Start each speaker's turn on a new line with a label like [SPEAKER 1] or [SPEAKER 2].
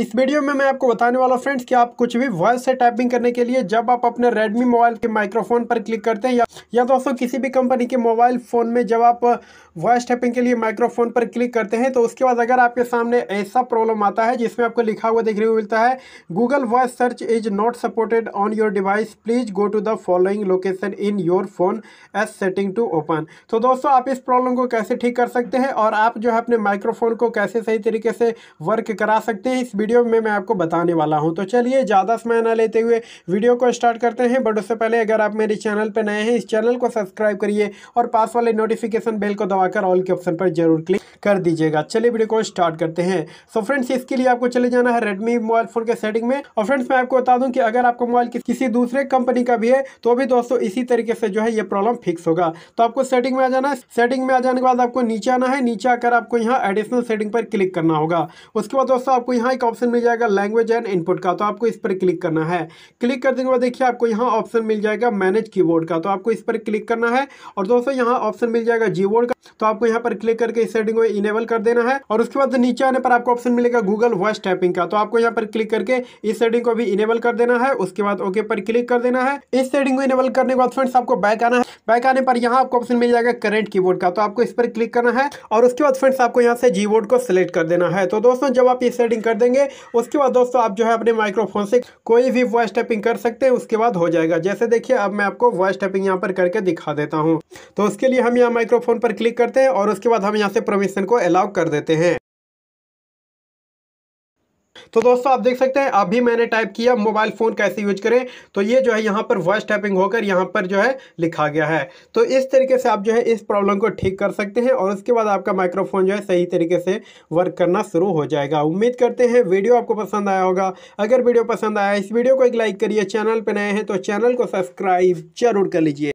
[SPEAKER 1] इस वीडियो में मैं आपको बताने वाला फ्रेंड्स कि आप कुछ भी वॉइस से टाइपिंग करने के लिए जब आप अपने रेडमी मोबाइल के माइक्रोफोन पर क्लिक करते हैं या, या दोस्तों किसी भी कंपनी के मोबाइल फ़ोन में जब आप वॉइस uh, टाइपिंग के लिए माइक्रोफोन पर क्लिक करते हैं तो उसके बाद अगर आपके सामने ऐसा प्रॉब्लम आता है जिसमें आपको लिखा हुआ देखने को मिलता है Google voice search is not supported on your device please go to the following location in your phone as setting to open तो दोस्तों आप इस प्रॉब्लम को कैसे ठीक कर सकते हैं और आप जो है अपने माइक्रोफोन को कैसे सही तरीके से वर्क करा सकते हैं इस वीडियो में मैं आपको बताने वाला हूँ तो चलिए ज़्यादा समय ना लेते हुए वीडियो को स्टार्ट करते हैं बट उससे पहले अगर आप मेरे चैनल पर नए हैं इस चैनल को सब्सक्राइब करिए और पास वाले नोटिफिकेशन बेल को दबाकर ऑल के ऑप्शन पर जरूर क्लिक कर दीजिएगा चलिए वीडियो को स्टार्ट करते हैं सो so फ्रेंड्स इसके लिए आपको चले जाना है रेडमी मोबाइल फोन के सेटिंग में और फ्रेंड्स मैं आपको बता दूं कि अगर आपका मोबाइल किसी दूसरे कंपनी का भी है तो भी दोस्तों इसी तरीके से जो है ये प्रॉब्लम फिक्स होगा तो आपको सेटिंग में आ जाना है सेटिंग में आ जाने के बाद आपको नीचे आना है नीचे आकर आपको यहाँ एडिशनल सेटिंग पर क्लिक करना होगा उसके बाद दोस्तों आपको यहाँ एक ऑप्शन मिल जाएगा लैंग्वेज एंड इनपुट का तो आपको इस पर क्लिक करना है क्लिक कर देने के बाद देखिए आपको यहाँ ऑप्शन मिल जाएगा मैनेज कीबोर्ड का तो आपको इस पर क्लिक करना है और दोस्तों यहाँ ऑप्शन मिल जाएगा जीबोर्ड का तो आपको यहाँ पर क्लिक करके इस सेटिंग को इनेबल कर देना है और उसके बाद नीचे आने पर आपको ऑप्शन मिलेगा गूगल वॉइस टाइपिंग का तो आपको यहाँ पर क्लिक करके इस सेटिंग को भी इनेबल कर देना है उसके बाद ओके पर क्लिक कर देना है इस सेटिंग को इनेबल करने के बाद फ्रेंड्स आपको बैक आना है बैक आने पर यहाँ आपको ऑप्शन मिल जाएगा करेंट की का तो आपको इस पर क्लिक करना है और उसके बाद फ्रेंड्स आपको यहाँ से जी को सिलेक्ट कर देना है तो दोस्तों जब आप ये सेटिंग कर देंगे करेंगे उसके बाद दोस्तों आप जो है अपने माइक्रोफोन से कोई भी वॉइस टैपिंग कर सकते हैं उसके बाद हो जाएगा जैसे देखिए अब मैं आपको वॉइस टैपिंग यहाँ पर करके दिखा देता हूँ तो उसके लिए हम यहाँ माइक्रोफोन पर क्लिक करते हैं और उसके बाद हम यहाँ से परमिशन को अलाउ कर देते हैं तो दोस्तों आप देख सकते हैं अभी मैंने टाइप किया मोबाइल फ़ोन कैसे यूज करें तो ये जो है यहाँ पर वॉइस टाइपिंग होकर यहाँ पर जो है लिखा गया है तो इस तरीके से आप जो है इस प्रॉब्लम को ठीक कर सकते हैं और उसके बाद आपका माइक्रोफोन जो है सही तरीके से वर्क करना शुरू हो जाएगा उम्मीद करते हैं वीडियो आपको पसंद आया होगा अगर वीडियो पसंद आया इस वीडियो को एक लाइक करिए चैनल पर नए हैं तो चैनल को सब्सक्राइब जरूर कर लीजिए